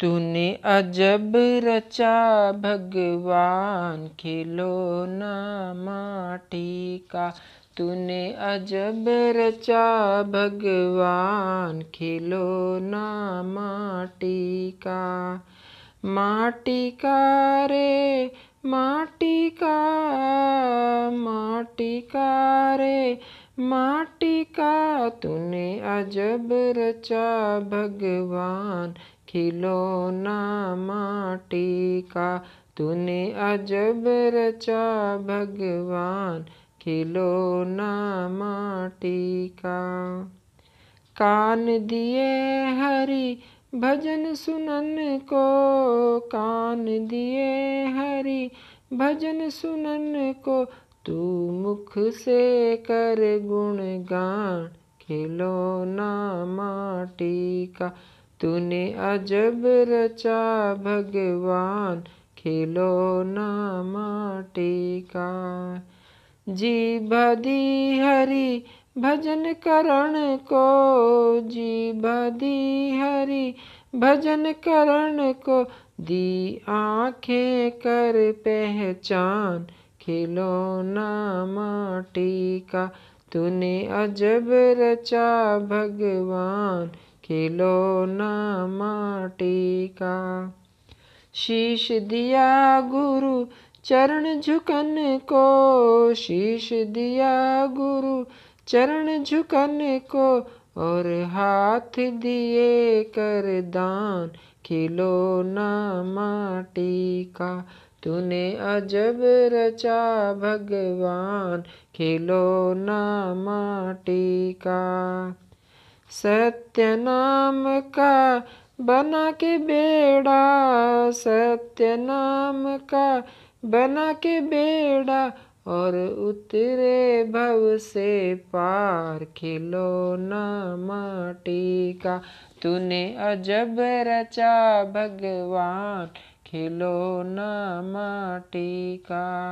तूने अजब रचा भगवान खिलौना माटी का तूने अजब रचा भगवान खिलौना माटी का माटी का रे माटी का माटी का रे माटी का तूने अजब रचा भगवान खिलौना माटी का तूने अजब रचा भगवान खिलौना माटी का कान दिए हरि भजन सुनन को कान दिए हरि भजन सुनन को तू मुख से कर गुणगान ना माटी का तूने अजब रचा भगवान ना माटी का जी भदी हरि भजन करण को जी भदी हरि भजन करण को दी आँखें कर पहचान खिलौना माटी का तूने अजब रचा भगवान खिलौना माटी का शीश दिया गुरु चरण झुकन को शीश दिया गुरु चरण झुकन को और हाथ दिए कर दान खिलौना माटी का तूने अजब रचा भगवान खिलौना माटी का सत्य नाम का बना के बेड़ा सत्य नाम का बना के बेड़ा और उतरे भव से पार खिलौना माटी का तूने अजब रचा भगवान खिलौना माटी का